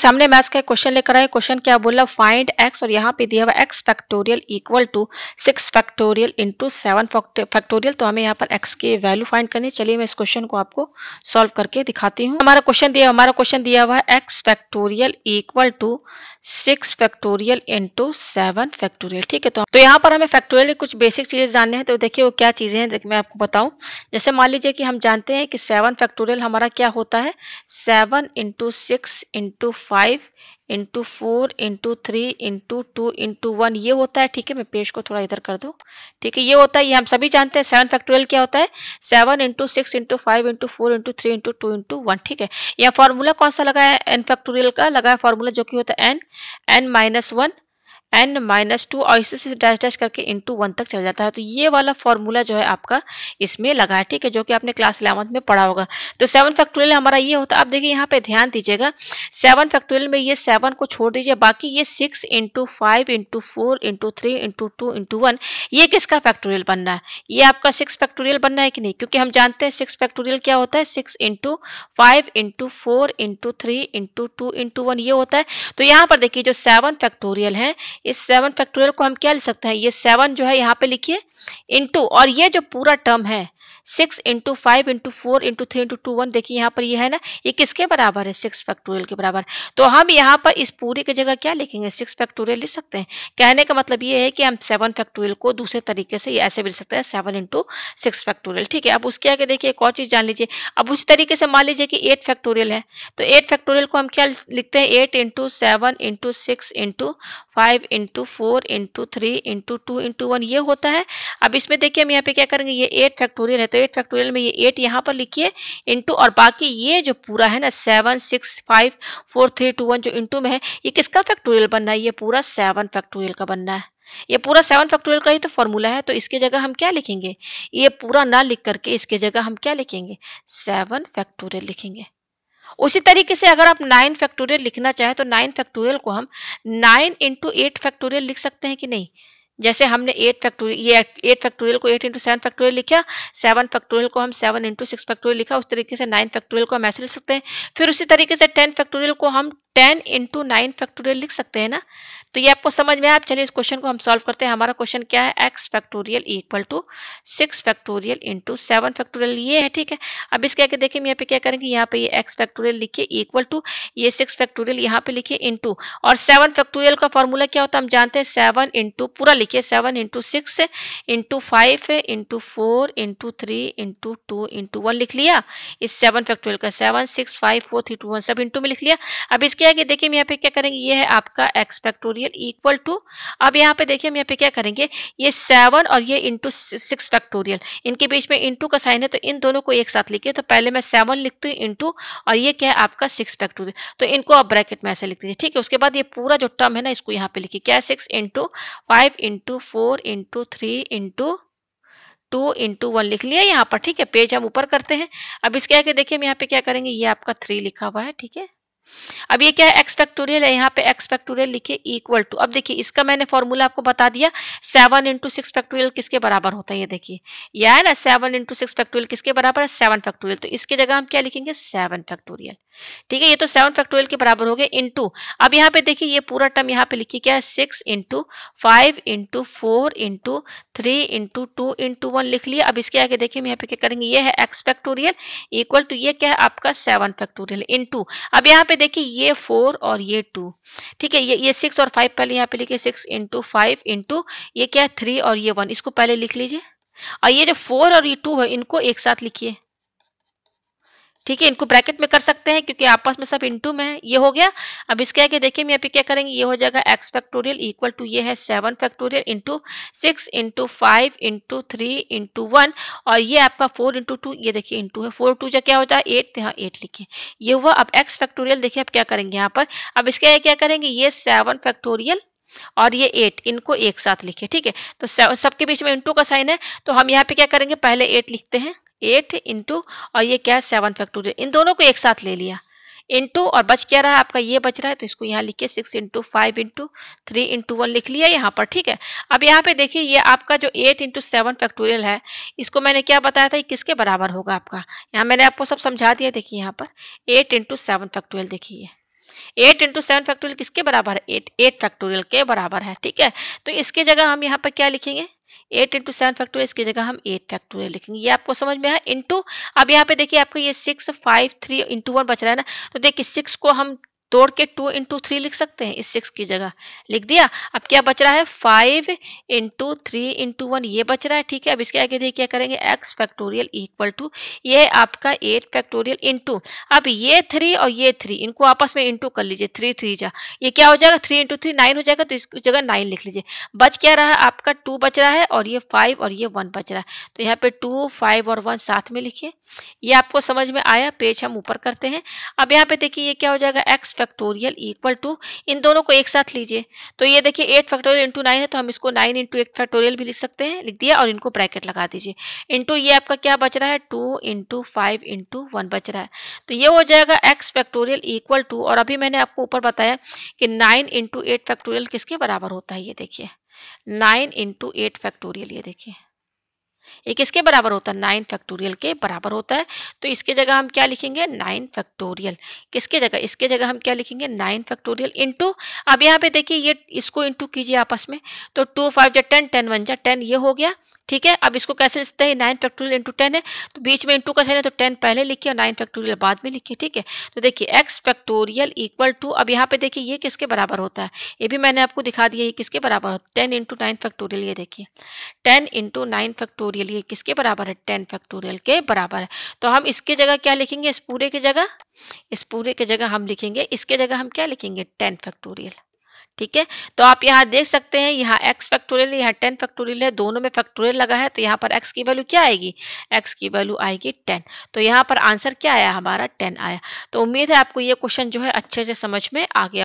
सामने मैथ्स का क्वेश्चन लेकर आए क्वेश्चन क्या बोला फाइंड एक्स और यहाँ पे दिया हुआ X factorial equal to six factorial into seven factorial तो हमें यहाँ पर एक्स की वैल्यू फाइंड करनी चलिए मैं इस क्वेश्चन को आपको सॉल्व करके दिखाती हूँ हमारा क्वेश्चन दिया हमारा क्वेश्चन दिया हुआ है X factorial equal to six factorial into seven factorial ठीक है तो, तो यहाँ पर हमें फैक्टोरियल कुछ बेसिक चीज़ें जानने हैं तो देखिए वो क्या चीज़ें हैं मैं आपको बताऊँ जैसे मान लीजिए कि हम जानते हैं कि सेवन फैक्टोरियल हमारा क्या होता है seven into six into five into four into three into two into one ये होता है ठीक है मैं पेज को थोड़ा इधर कर दूँ ठीक है ये होता है ये हम सभी जानते हैं सेवन फैक्टोरियल क्या होता है seven into six into five into four into three into two into one ठीक है यह फार्मूला कौन सा लगा है एन फैक्टोरियल का लगा है फार्मूला जो कि होता है N N minus one N minus two और इससे डैश डैश करके इंटू वन तक चला जाता है तो ये वाला फॉर्मूला जो है आपका इसमें लगा है ठीक है जो कि आपने क्लास इलेवंथ में पढ़ा होगा तो सेवन फैक्टोरियल हमारा ये होता है आप देखिए यहाँ पे ध्यान दीजिएगा सेवन फैक्टोरियल में ये सेवन को छोड़ दीजिए बाकी ये six into five into four into three into two into one ये किसका फैक्टोरियल बनना है ये आपका सिक्स फैक्टोरियल बनना है कि नहीं क्योंकि हम जानते हैं सिक्स फैक्टोरियल क्या होता है six into five into four into three into two into one ये होता है तो यहाँ पर देखिए जो सेवन फैक्टोरियल है इस सेवन फैक्टोरियल को हम क्या लिख सकते हैं ये सेवन जो है यहाँ पे लिखिए इनटू और ये जो पूरा टर्म है six into five into four into three into two one देखिए यहाँ पर ये यह है ना ये किसके बराबर है सिक्स फैक्टोरियल के बराबर तो हम यहाँ पर इस पूरी की जगह क्या लिखेंगे सिक्स फैक्टोरियल लिख सकते हैं कहने का मतलब ये है कि हम सेवन फैक्टोरियल को दूसरे तरीके से ऐसे भी लिख सकते हैं सेवन इंटू सिक्स फैक्टोरियल ठीक है अब उसके आगे देखिए एक और चीज़ जान लीजिए अब उसी तरीके से मान लीजिए कि एट फैक्टोरियल है तो एट फैक्टोरियल को हम क्या लिखते हैं eight into seven into six into five into four into three into two into one ये होता है अब इसमें देखिए हम यहाँ पे क्या करेंगे ये एट फैक्टोरियल है तो एट फैक्टोरियल में ये एट यहाँ पर लिखिए इंटू और बाकी ये जो पूरा है ना seven six five four three two one जो इंटू में है ये किसका फैक्टोरियल बनना है ये पूरा सेवन फैक्टोरियल का बनना है ये पूरा सेवन फैक्टोरियल का ही तो फॉर्मूला है तो इसके जगह हम क्या लिखेंगे ये पूरा ना लिख करके इसके जगह हम क्या लिखेंगे सेवन फैक्टोरियल लिखेंगे उसी तरीके से अगर आप नाइन फैक्टोरियल लिखना चाहें तो नाइन फैक्टोरियल को हम नाइन इंटू एट फैक्टोरियल लिख सकते हैं कि नहीं जैसे हमने एट फैक्टोरियल ये एट फैक्टोरियल को एट इंटू सेवन फैक्टोरियल लिखा सेवन फैक्टोरियल को हम सेवन इंटू सिक्स फैक्टोरियल लिखा उस तरीके से नाइन फैक्टोरियल को हम ऐसे लिख सकते हैं फिर उसी तरीके से टेन फैक्टोरियल को हम टेन इंटू नाइन फैक्टोरियल लिख सकते हैं ना तो ये आपको समझ में आप चलिए इस क्वेश्चन को हम सॉल्व करते हैं हमारा क्वेश्चन क्या है X factorial equal to six factorial into seven factorial ये है ठीक है अब इसके आगे देखिए हम यहाँ पे क्या करेंगे यहाँ पे ये एक्स फैक्टोरियल लिखिए इक्वल टू ये सिक्स फैक्टोरियल यहाँ पे लिखिए इंटू और सेवन फैक्टोरियल का फॉर्मूला क्या होता है हम जानते हैं सेवन इंटू पूरा लिखिए seven into six into five into four into three into two into one लिख लिया इस सेवन फैक्टोरियल का seven six five four three two one सब इंटू में लिख लिया अब इसके जाएंगे देखिए हम यहाँ पे क्या करेंगे ये है आपका एक्स फैक्टोरियल इक्वल टू अब यहाँ पे देखिए हम यहाँ पे क्या करेंगे ये सेवन और ये इंटू सिक्स फैक्टोरियल इनके बीच में इंटू का साइन है तो इन दोनों को एक साथ लिखिए तो पहले मैं सेवन लिखती हूँ इंटू और ये क्या है आपका सिक्स फैक्टोरियल तो इनको आप ब्रैकेट में ऐसे लिख दीजिए ठीक है उसके बाद ये पूरा जो टर्म है ना इसको यहाँ पे लिखिए क्या six into five into four into three into two into one लिख लिया यहाँ पर ठीक है पेज हम ऊपर करते हैं अब इसके आगे देखिए हम यहाँ पे क्या करेंगे ये आपका थ्री लिखा हुआ है ठीक है अब ये क्या है एक्स फैक्टोरियल है यहाँ पे एक्स फैक्टोरियल लिखे इक्वल टू अब देखिए इसका मैंने फॉर्मूला आपको बता दिया सेवन इंटू सिक्स फैक्टोरियल किसके बराबर होता है ये देखिए यह है ना सेवन इंटू सिक्स फैक्टोरियल किसके बराबर है सेवन फैक्टोरियल तो इसके जगह हम क्या लिखेंगे सेवन फैक्टोरियल ठीक है ये तो सेवन फैक्टोरियल के बराबर हो गए इंटू अब यहाँ पे देखिए ये पूरा टर्म यहाँ पे लिखिए क्या है six into five into four into three into two into one लिख लिया अब इसके आगे देखिए हम यहाँ पे क्या करेंगे ये है एक्स फैक्टोरियल इक्वल टू ये क्या है आपका सेवन फैक्टोरियल इंटू अब यहाँ पे देखिए ये फोर और ये टू ठीक है ये ये सिक्स और फाइव पहले यहाँ पे लिखिए सिक्स इंटू फाइव इंटू ये क्या है थ्री और ये वन इसको पहले लिख लीजिए और ये जो फोर और ये टू है इनको एक साथ लिखिए ठीक है इनको ब्रैकेट में कर सकते हैं क्योंकि आपस में सब इंटू में है ये हो गया अब इसके आगे देखिए मैं अभी क्या करेंगे ये हो जाएगा एक्स फैक्टोरियल इक्वल टू ये है seven factorial into six into five into three into one और ये आपका फोर इंटू टू ये देखिए इंटू है फोर टू जो क्या होता है एट यहाँ एट लिखिए ये हुआ अब एक्स फैक्टोरियल देखिए अब क्या करेंगे यहाँ पर अब इसके आगे क्या करेंगे ये सेवन फैक्टोरियल और ये एट इनको एक साथ लिखे ठीक है तो सबके बीच में इंटू का साइन है तो हम यहाँ पे क्या करेंगे पहले एट लिखते हैं एट इंटू और ये क्या है सेवन फैक्टोरियल इन दोनों को एक साथ ले लिया इंटू और बच क्या रहा है आपका ये बच रहा है तो इसको यहाँ लिखिए six into five into three into one लिख लिया यहाँ पर ठीक है अब यहाँ पे देखिए ये आपका जो एट इंटू सेवन फैक्टोरियल है इसको मैंने क्या बताया था ये किसके बराबर होगा आपका यहाँ मैंने आपको सब समझा दिया देखिए यहाँ पर एट इंटू सेवन फैक्टोरियल देखिए एट इंटू सेवन फैक्टोरियल किसके बराबर है एट एट फैक्टोरियल के बराबर है ठीक है तो इसके जगह हम यहाँ पर क्या लिखेंगे एट इंटू सेवन फैक्टोरियल इसकी जगह हम एट फैक्टोरियल लिखेंगे ये आपको समझ में है इंटू अब यहाँ पे देखिए आपको ये six five three into one बच रहा है ना तो देखिए सिक्स को हम तोड़ के टू इंटू थ्री लिख सकते हैं इस सिक्स की जगह लिख दिया अब क्या बच रहा है five into three into one ये बच रहा है ठीक है अब इसके आगे देखिए क्या करेंगे एक्स फैक्टोरियल इक्वल टू ये आपका एट फैक्टोरियल इंटू अब ये थ्री और ये थ्री इनको आपस में इंटू कर लीजिए थ्री थ्री जा ये क्या हो जाएगा थ्री इंटू थ्री नाइन हो जाएगा तो इसकी जगह नाइन लिख लीजिए बच क्या रहा है आपका टू बच रहा है और ये फाइव और ये वन बच रहा है तो यहाँ पे टू फाइव और वन साथ में लिखिए ये आपको समझ में आया पेज हम ऊपर करते हैं अब यहाँ पे देखिए ये क्या हो जाएगा एक्स फैक्टोरियल इक्वल टू इन दोनों को एक साथ लीजिए तो ये देखिए एट फैक्टोरियल इंटू नाइन है तो हम इसको नाइन इंटू एट फैक्टोरियल भी लिख सकते हैं लिख दिया और इनको ब्रैकेट लगा दीजिए इंटू ये आपका क्या बच रहा है two into five into one बच रहा है तो ये हो जाएगा एक्स फैक्टोरियल इक्वल टू और अभी मैंने आपको ऊपर बताया कि नाइन इंटू एट फैक्टोरियल किसके बराबर होता है ये देखिए नाइन इंटू एट फैक्टोरियल ये देखिए ये किसके बराबर होता है नाइन फैक्टोरियल के बराबर होता है तो इसके जगह हम क्या लिखेंगे नाइन फैक्टोरियल किसके जगह इसके जगह हम क्या लिखेंगे नाइन फैक्टोरियल इंटू अब यहाँ पे देखिए ये इसको इंटू कीजिए आपस में तो टू फाइव जा टेन टेन वन जा टेन ये हो गया ठीक है अब इसको कैसे लिखते हैं नाइन फैक्टोरियल इंटू टेन है तो बीच में इंटू का साइन है तो टेन पहले लिखिए और नाइन फैक्टोरियल बाद में लिखिए ठीक है तो देखिए एक्स फैक्टोरियल इक्वल टू अब यहाँ पे देखिए ये किसके बराबर होता है ये भी मैंने आपको दिखा दिया ये किसके बराबर होता है टेन इंटू नाइन फैक्टोरियल ये देखिए ten into nine factorial factorial ये किसके बराबर है टेन फैक्टोरियल के बराबर है तो हम इसके जगह क्या लिखेंगे इस पूरे के जगह इस पूरे के जगह हम लिखेंगे इसके जगह हम क्या लिखेंगे टेन फैक्टोरियल ठीक है तो आप यहाँ देख सकते हैं यहाँ x फैक्टोरियल यहाँ टेन फैक्टोरियल है दोनों में फैक्टोरियल लगा है तो यहाँ पर x की वैल्यू क्या आएगी x की वैल्यू आएगी टेन तो यहाँ पर आंसर क्या आया हमारा टेन आया तो उम्मीद है आपको ये क्वेश्चन जो है अच्छे से समझ में आ गया